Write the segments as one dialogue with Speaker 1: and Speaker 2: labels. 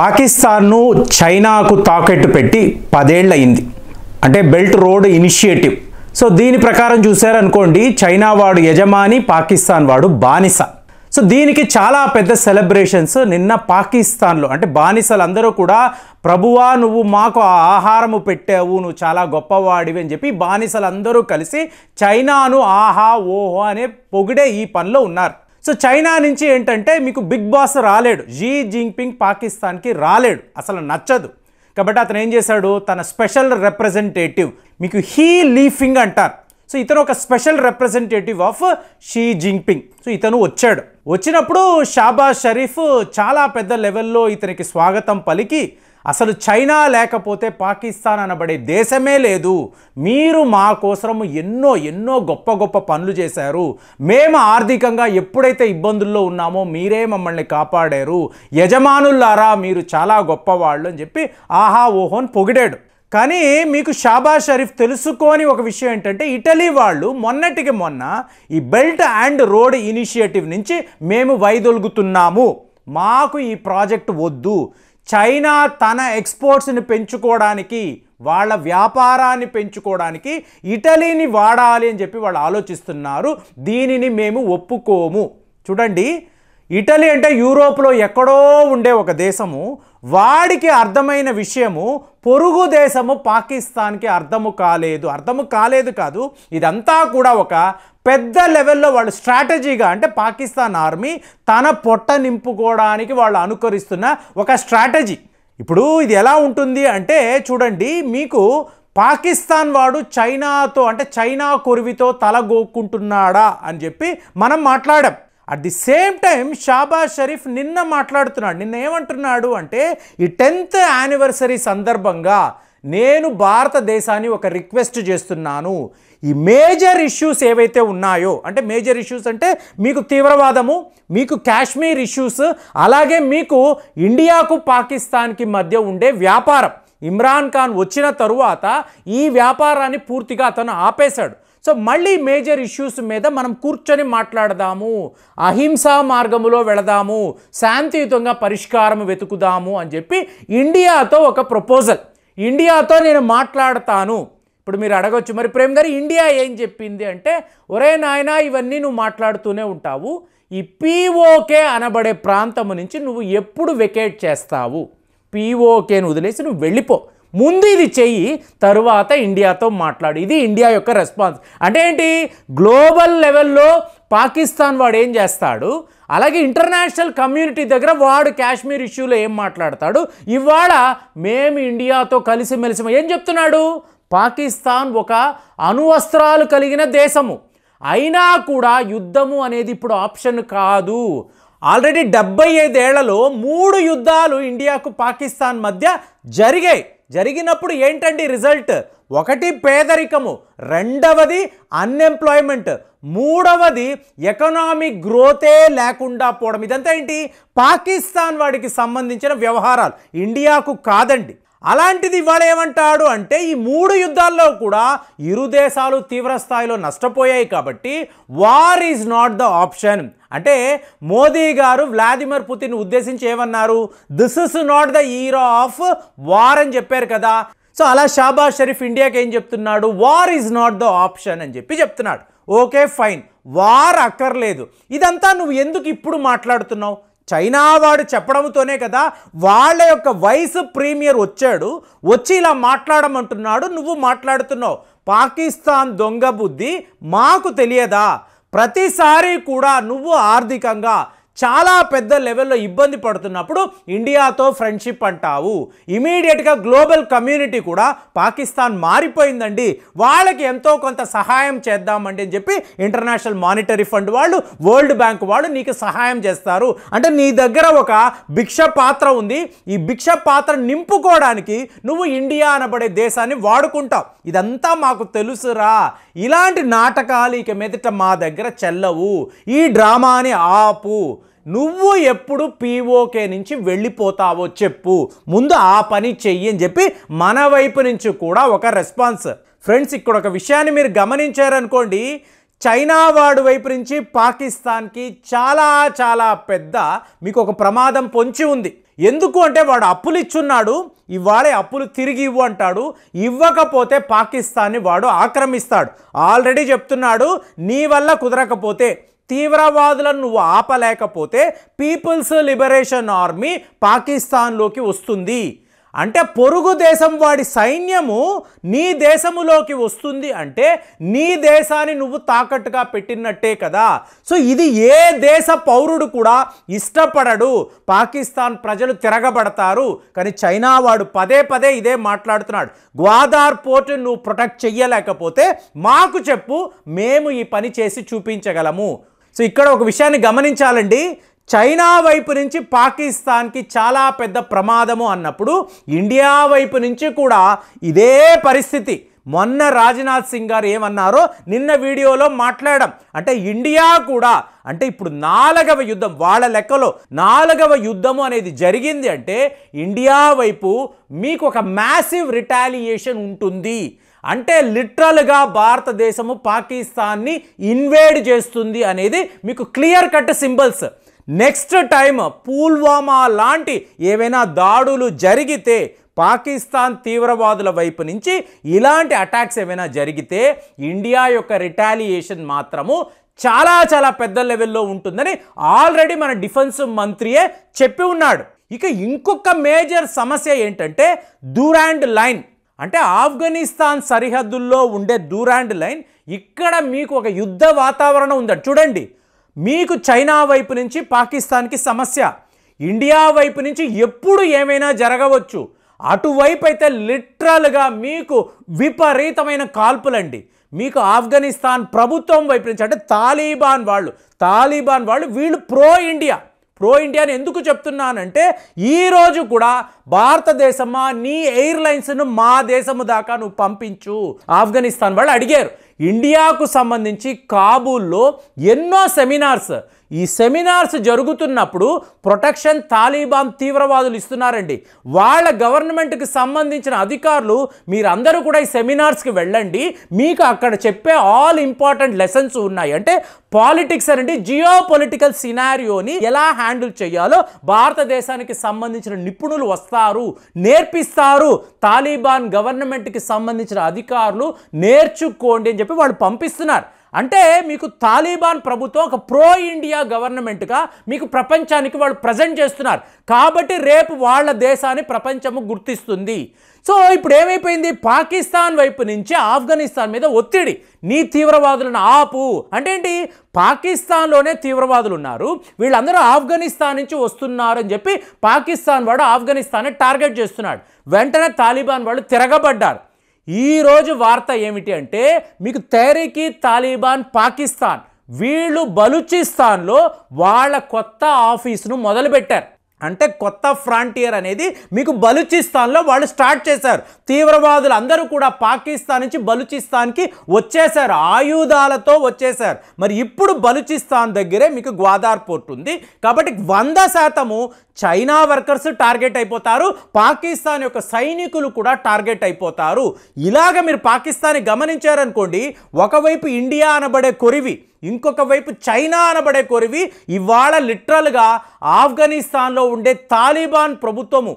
Speaker 1: పాకిస్తాన్ను చైనాకు తాకెట్టు పెట్టి పదేళ్ళయింది అంటే బెల్ట్ రోడ్ ఇనిషియేటివ్ సో దీని ప్రకారం చూశారనుకోండి చైనా వాడు యజమాని పాకిస్తాన్ వాడు బానిస సో దీనికి చాలా పెద్ద సెలబ్రేషన్స్ నిన్న పాకిస్తాన్లో అంటే బానిసలందరూ కూడా ప్రభువా నువ్వు మాకు ఆహారము పెట్టావు నువ్వు చాలా గొప్పవాడివి అని చెప్పి బానిసలందరూ కలిసి చైనాను ఆహా ఓహో అనే పొగిడే ఈ పనిలో ఉన్నారు సో చైనా నుంచి ఏంటంటే మీకు బిగ్ బాస్ రాలేడు జీ జింగ్పింగ్ పాకిస్తాన్కి రాలేడు అసలు నచ్చదు కాబట్టి అతను ఏం చేశాడు తన స్పెషల్ రిప్రజెంటేటివ్ మీకు హీ లీఫింగ్ అంటారు సో ఇతను ఒక special representative of Xi Jinping so ఇతను వచ్చాడు వచ్చినప్పుడు షాబాజ్ షరీఫ్ చాలా పెద్ద లెవెల్లో ఇతనికి స్వాగతం పలికి అసలు చైనా లేకపోతే పాకిస్తాన్ అనబడే దేశమే లేదు మీరు మా కోసం ఎన్నో ఎన్నో గొప్ప గొప్ప పనులు చేశారు మేము ఆర్థికంగా ఎప్పుడైతే ఇబ్బందుల్లో ఉన్నామో మీరే మమ్మల్ని కాపాడారు యజమానులారా మీరు చాలా గొప్పవాళ్ళు అని చెప్పి ఆహా ఓహోన్ పొగిడాడు కానీ మీకు షాబా షరీఫ్ తెలుసుకొని ఒక విషయం ఏంటంటే ఇటలీ వాళ్ళు మొన్నటికి మొన్న ఈ బెల్ట్ అండ్ రోడ్ ఇనిషియేటివ్ నుంచి మేము వైదొలుగుతున్నాము మాకు ఈ ప్రాజెక్ట్ వద్దు చైనా తన ఎక్స్పోర్ట్స్ని పెంచుకోవడానికి వాళ్ళ వ్యాపారాన్ని పెంచుకోవడానికి ఇటలీని వాడాలి అని చెప్పి వాళ్ళు ఆలోచిస్తున్నారు దీనిని మేము ఒప్పుకోము చూడండి ఇటలీ అంటే యూరోప్లో ఎక్కడో ఉండే ఒక దేశము వాడికి అర్థమైన విషయము పొరుగు దేశము పాకిస్తాన్కి అర్థము కాలేదు అర్థము కాలేదు కాదు ఇదంతా కూడా ఒక పెద్ద లెవెల్లో వాళ్ళు స్ట్రాటజీగా అంటే పాకిస్తాన్ ఆర్మీ తన పొట్ట నింపుకోవడానికి వాళ్ళు అనుకరిస్తున్న ఒక స్ట్రాటజీ ఇప్పుడు ఇది ఎలా ఉంటుంది అంటే చూడండి మీకు పాకిస్తాన్ వాడు చైనాతో అంటే చైనా కొరివితో తలగోక్కుంటున్నాడా అని చెప్పి మనం మాట్లాడాం at the same time Shehbaz Sharif నిన్న మాట్లాడుతున్నాడు నిన్న ఏమంటున్నాడు అంటే ఈ టెన్త్ యానివర్సరీ సందర్భంగా నేను భారతదేశాన్ని ఒక రిక్వెస్ట్ చేస్తున్నాను ఈ మేజర్ ఇష్యూస్ ఏవైతే ఉన్నాయో అంటే మేజర్ ఇష్యూస్ అంటే మీకు తీవ్రవాదము మీకు కాశ్మీర్ ఇష్యూస్ అలాగే మీకు ఇండియాకు పాకిస్తాన్కి మధ్య ఉండే వ్యాపారం ఇమ్రాన్ ఖాన్ వచ్చిన తరువాత ఈ వ్యాపారాన్ని పూర్తిగా అతను ఆపేశాడు సో మళ్ళీ మేజర్ ఇష్యూస్ మీద మనం కూర్చొని మాట్లాడదాము అహింసా మార్గములో వెళదాము శాంతియుతంగా పరిష్కారం వెతుకుదాము అని చెప్పి ఇండియాతో ఒక ప్రపోజల్ ఇండియాతో నేను మాట్లాడతాను ఇప్పుడు మీరు అడగొచ్చు మరి ప్రేమ్ గారు ఇండియా ఏం చెప్పింది అంటే ఒరే నాయన ఇవన్నీ నువ్వు మాట్లాడుతూనే ఉంటావు ఈ పీఓకే అనబడే ప్రాంతం నుంచి నువ్వు ఎప్పుడు వెకేట్ చేస్తావు పీఓకేను వదిలేసి నువ్వు వెళ్ళిపో ముందు ఇది చెయ్యి తరువాత ఇండియాతో మాట్లాడు ఇది ఇండియా యొక్క రెస్పాన్స్ అంటే ఏంటి గ్లోబల్ లెవెల్లో పాకిస్తాన్ వాడు ఏం చేస్తాడు అలాగే ఇంటర్నేషనల్ కమ్యూనిటీ దగ్గర వాడు కాశ్మీర్ ఇష్యూలో ఏం మాట్లాడతాడు ఇవాళ మేము ఇండియాతో కలిసిమెలిసి ఏం చెప్తున్నాడు పాకిస్తాన్ ఒక అణువస్త్రాలు కలిగిన దేశము అయినా కూడా యుద్ధము అనేది ఇప్పుడు ఆప్షన్ కాదు ఆల్రెడీ డెబ్బై ఐదేళ్లలో మూడు యుద్ధాలు ఇండియాకు పాకిస్తాన్ మధ్య జరిగాయి జరిగినప్పుడు ఏంటండి రిజల్ట్ ఒకటి పేదరికము రెండవది అన్ఎంప్లాయ్మెంట్ మూడవది ఎకనామిక్ గ్రోతే లేకుండా పోవడం ఇదంతా ఏంటి పాకిస్తాన్ వాడికి సంబంధించిన వ్యవహారాలు ఇండియాకు కాదండి అలాంటిది ఇవాళ ఏమంటాడు అంటే ఈ మూడు యుద్ధాల్లో కూడా ఇరు దేశాలు తీవ్రస్థాయిలో నష్టపోయాయి కాబట్టి war is not the option అంటే మోదీ గారు వ్లాదిమిర్ పుతిన్ ఉద్దేశించి ఏమన్నారు this is not the era of war అని చెప్పారు కదా సో అలా షాబాజ్ షరీఫ్ ఇండియాకి ఏం చెప్తున్నాడు war is not the option అని చెప్పి చెప్తున్నాడు ఓకే ఫైన్ వార్ అక్కర్లేదు ఇదంతా నువ్వు ఎందుకు ఇప్పుడు మాట్లాడుతున్నావు చైనా వాడు చెప్పడంతోనే కదా వాళ్ళ యొక్క వైస్ ప్రీమియర్ వచ్చాడు వచ్చి ఇలా మాట్లాడమంటున్నాడు నువ్వు మాట్లాడుతున్నావు పాకిస్తాన్ దొంగ బుద్ధి మాకు తెలియదా ప్రతిసారి కూడా నువ్వు ఆర్థికంగా చాలా పెద్ద లెవెల్లో ఇబ్బంది పడుతున్నప్పుడు ఇండియాతో ఫ్రెండ్షిప్ అంటావు ఇమీడియట్గా గ్లోబల్ కమ్యూనిటీ కూడా పాకిస్తాన్ మారిపోయిందండి వాళ్ళకి ఎంతో కొంత సహాయం చేద్దామండి అని చెప్పి ఇంటర్నేషనల్ మానిటరీ ఫండ్ వాళ్ళు వరల్డ్ బ్యాంక్ వాళ్ళు నీకు సహాయం చేస్తారు అంటే నీ దగ్గర ఒక భిక్ష పాత్ర ఉంది ఈ భిక్ష పాత్ర నింపుకోవడానికి నువ్వు ఇండియా అనబడే దేశాన్ని వాడుకుంటావు ఇదంతా మాకు తెలుసురా ఇలాంటి నాటకాలు ఇక మీదట మా దగ్గర చెల్లవు ఈ డ్రామాని ఆపు నువ్వు ఎప్పుడు పీఓకే నుంచి వెళ్ళిపోతావో చెప్పు ముందు ఆ పని చెయ్యి అని చెప్పి మన వైపు నుంచి కూడా ఒక రెస్పాన్స్ ఫ్రెండ్స్ ఇక్కడ ఒక విషయాన్ని మీరు గమనించారనుకోండి చైనా వాడు వైపు నుంచి పాకిస్తాన్కి చాలా చాలా పెద్ద మీకు ఒక ప్రమాదం పొంచి ఉంది ఎందుకు అంటే వాడు అప్పులు ఇచ్చున్నాడు ఇవాడే అప్పులు తిరిగి ఇవ్వు అంటాడు ఇవ్వకపోతే పాకిస్తాన్ని వాడు ఆక్రమిస్తాడు ఆల్రెడీ చెప్తున్నాడు నీ వల్ల కుదరకపోతే తీవ్రవాదులను నువ్వు ఆపలేకపోతే పీపుల్స్ లిబరేషన్ ఆర్మీ పాకిస్తాన్లోకి వస్తుంది అంటే పొరుగు దేశం వాడి సైన్యము నీ దేశములోకి వస్తుంది అంటే నీ దేశాన్ని నువ్వు తాకట్టుగా పెట్టినట్టే కదా సో ఇది ఏ దేశ పౌరుడు కూడా ఇష్టపడడు పాకిస్తాన్ ప్రజలు తిరగబడతారు కానీ చైనా వాడు పదే పదే ఇదే మాట్లాడుతున్నాడు గ్వాదార్ పోర్టును నువ్వు ప్రొటెక్ట్ చెయ్యలేకపోతే మాకు చెప్పు మేము ఈ పని చేసి చూపించగలము సో ఇక్కడ ఒక విషయాన్ని గమనించాలండి చైనా వైపు నుంచి పాకిస్తాన్కి చాలా పెద్ద ప్రమాదము అన్నప్పుడు ఇండియా వైపు నుంచి కూడా ఇదే పరిస్థితి మొన్న రాజ్నాథ్ సింగ్ గారు ఏమన్నారో నిన్న వీడియోలో మాట్లాడడం అంటే ఇండియా కూడా అంటే ఇప్పుడు నాలుగవ యుద్ధం వాళ్ళ లెక్కలో నాలుగవ యుద్ధము అనేది జరిగింది అంటే ఇండియా వైపు మీకు ఒక మ్యాసివ్ రిటాలియేషన్ ఉంటుంది అంటే లిటరల్గా భారతదేశము పాకిస్తాన్ని ఇన్వేడ్ చేస్తుంది అనేది మీకు clear cut symbols next time Pulwama లాంటి ఏవైనా దాడులు జరిగితే పాకిస్తాన్ తీవ్రవాదుల వైపు నుంచి ఇలాంటి అటాక్స్ ఏమైనా జరిగితే ఇండియా యొక్క రిటాలియేషన్ మాత్రము చాలా చాలా పెద్ద లెవెల్లో ఉంటుందని ఆల్రెడీ మన డిఫెన్స్ మంత్రియే చెప్పి ఉన్నాడు ఇక ఇంకొక మేజర్ సమస్య ఏంటంటే దూరాండ్ లైన్ అంటే ఆఫ్ఘనిస్తాన్ సరిహద్దుల్లో ఉండే దూరాండ్ లైన్ ఇక్కడ మీకు ఒక యుద్ధ వాతావరణం ఉందట చూడండి మీకు చైనా వైపు నుంచి పాకిస్తాన్కి సమస్య ఇండియా వైపు నుంచి ఎప్పుడు ఏమైనా జరగవచ్చు అటువైపు అయితే లిటరల్గా మీకు విపరీతమైన కాల్పులండి మీకు ఆఫ్ఘనిస్తాన్ ప్రభుత్వం వైపు నుంచి అంటే తాలిబాన్ వాళ్ళు తాలిబాన్ వాళ్ళు వీళ్ళు ప్రో ఇండియా ప్రో ఇండియా అని ఎందుకు చెప్తున్నానంటే ఈరోజు కూడా భారతదేశమా నీ ఎయిర్లైన్స్ను మా దేశము దాకా నువ్వు పంపించు ఆఫ్ఘనిస్తాన్ వాళ్ళు అడిగారు ఇండియాకు సంబంధించి కాబూల్లో ఎన్నో సెమినార్స్ ఈ సెమినార్స్ జరుగుతున్నప్పుడు ప్రొటెక్షన్ తాలిబాన్ తీవ్రవాదులు ఇస్తున్నారండి వాళ్ళ గవర్నమెంట్కి సంబంధించిన అధికారులు మీరందరూ కూడా ఈ సెమినార్స్కి వెళ్ళండి మీకు అక్కడ చెప్పే ఆల్ ఇంపార్టెంట్ లెసన్స్ ఉన్నాయి అంటే పాలిటిక్స్ అనండి జియో పొలిటికల్ సినారియోని ఎలా హ్యాండిల్ చేయాలో భారతదేశానికి సంబంధించిన నిపుణులు వస్తారు నేర్పిస్తారు తాలిబాన్ గవర్నమెంట్కి సంబంధించిన అధికారులు నేర్చుకోండి అని చెప్పి వాళ్ళు పంపిస్తున్నారు అంటే మీకు తాలిబాన్ ప్రభుత్వం ఒక ప్రో ఇండియా గవర్నమెంట్గా మీకు ప్రపంచానికి వాళ్ళు ప్రజెంట్ చేస్తున్నారు కాబట్టి రేపు వాళ్ళ దేశాన్ని ప్రపంచము గుర్తిస్తుంది సో ఇప్పుడు ఏమైపోయింది పాకిస్తాన్ వైపు నుంచి ఆఫ్ఘనిస్తాన్ మీద ఒత్తిడి నీ తీవ్రవాదులను ఆపు అంటే ఏంటి పాకిస్తాన్లోనే తీవ్రవాదులు ఉన్నారు వీళ్ళందరూ ఆఫ్ఘనిస్తాన్ నుంచి వస్తున్నారని చెప్పి పాకిస్తాన్ వాడు ఆఫ్ఘనిస్తాన్ని టార్గెట్ చేస్తున్నాడు వెంటనే తాలిబాన్ వాళ్ళు తిరగబడ్డారు ఈరోజు వార్త ఏమిటి అంటే మీకు తెహరీకి తాలిబాన్ పాకిస్తాన్ వీళ్ళు బలూచిస్తాన్లో వాళ్ళ కొత్త ఆఫీసును మొదలుపెట్టారు అంటే కొత్త ఫ్రాంటియర్ అనేది మీకు బలూచిస్తాన్లో వాళ్ళు స్టార్ట్ చేశారు తీవ్రవాదులు అందరూ కూడా పాకిస్తాన్ నుంచి బలూచిస్తాన్కి వచ్చేశారు ఆయుధాలతో వచ్చేశారు మరి ఇప్పుడు బలూచిస్తాన్ దగ్గరే మీకు గ్వాదార్ పోర్ట్ ఉంది కాబట్టి వంద శాతము చైనా వర్కర్స్ టార్గెట్ అయిపోతారు పాకిస్తాన్ యొక్క సైనికులు కూడా టార్గెట్ అయిపోతారు ఇలాగ మీరు పాకిస్తాన్ని గమనించారనుకోండి ఒకవైపు ఇండియా అనబడే కొరివి ఇంకొక వైపు చైనా అనబడే కొరివి ఇవాళ లిటరల్గా ఆఫ్ఘనిస్తాన్లో ఉండే తాలిబాన్ ప్రభుత్వము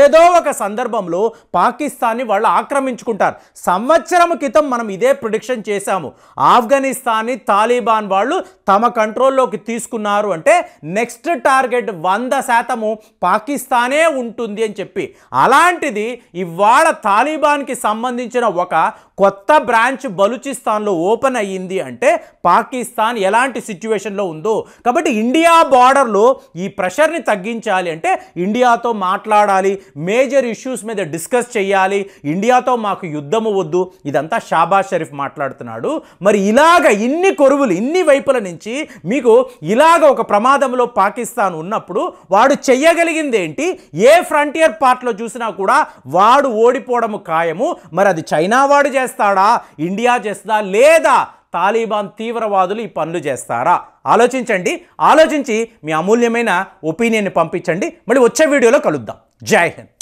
Speaker 1: ఏదో ఒక సందర్భంలో పాకిస్తాన్ని వాళ్ళు ఆక్రమించుకుంటారు సంవత్సరం క్రితం మనం ఇదే ప్రొడిక్షన్ చేశాము ఆఫ్ఘనిస్తాన్ని తాలిబాన్ వాళ్ళు తమ కంట్రోల్లోకి తీసుకున్నారు అంటే నెక్స్ట్ టార్గెట్ వంద శాతము పాకిస్తానే ఉంటుంది అని చెప్పి అలాంటిది ఇవాళ తాలిబాన్కి సంబంధించిన ఒక కొత్త బ్రాంచ్ బలూచిస్తాన్లో ఓపెన్ అయ్యింది అంటే పాకిస్తాన్ ఎలాంటి సిచ్యువేషన్లో ఉందో కాబట్టి ఇండియా బార్డర్లో ఈ ప్రెషర్ని తగ్గించాలి అంటే ఇండియాతో మాట్లాడాలి చేయాలి మేజర్ ఇష్యూస్ మీద డిస్కస్ చేయాలి ఇండియాతో మాకు యుద్ధము వద్దు ఇదంతా షాబాజ్ షరీఫ్ మాట్లాడుతున్నాడు మరి ఇలాగ ఇన్ని కొరువులు ఇన్ని వైపుల నుంచి మీకు ఇలాగ ఒక ప్రమాదంలో పాకిస్తాన్ ఉన్నప్పుడు వాడు చెయ్యగలిగింది ఏంటి ఏ ఫ్రంటియర్ పార్ట్లో చూసినా కూడా వాడు ఓడిపోవడము ఖాయము మరి అది చైనా వాడు చేస్తాడా ఇండియా చేస్తుందా లేదా తాలిబాన్ తీవ్రవాదులు ఈ పనులు చేస్తారా ఆలోచించండి ఆలోచించి మీ అమూల్యమైన ఒపీనియన్ని పంపించండి మళ్ళీ వచ్చే వీడియోలో కలుద్దాం జై హింద్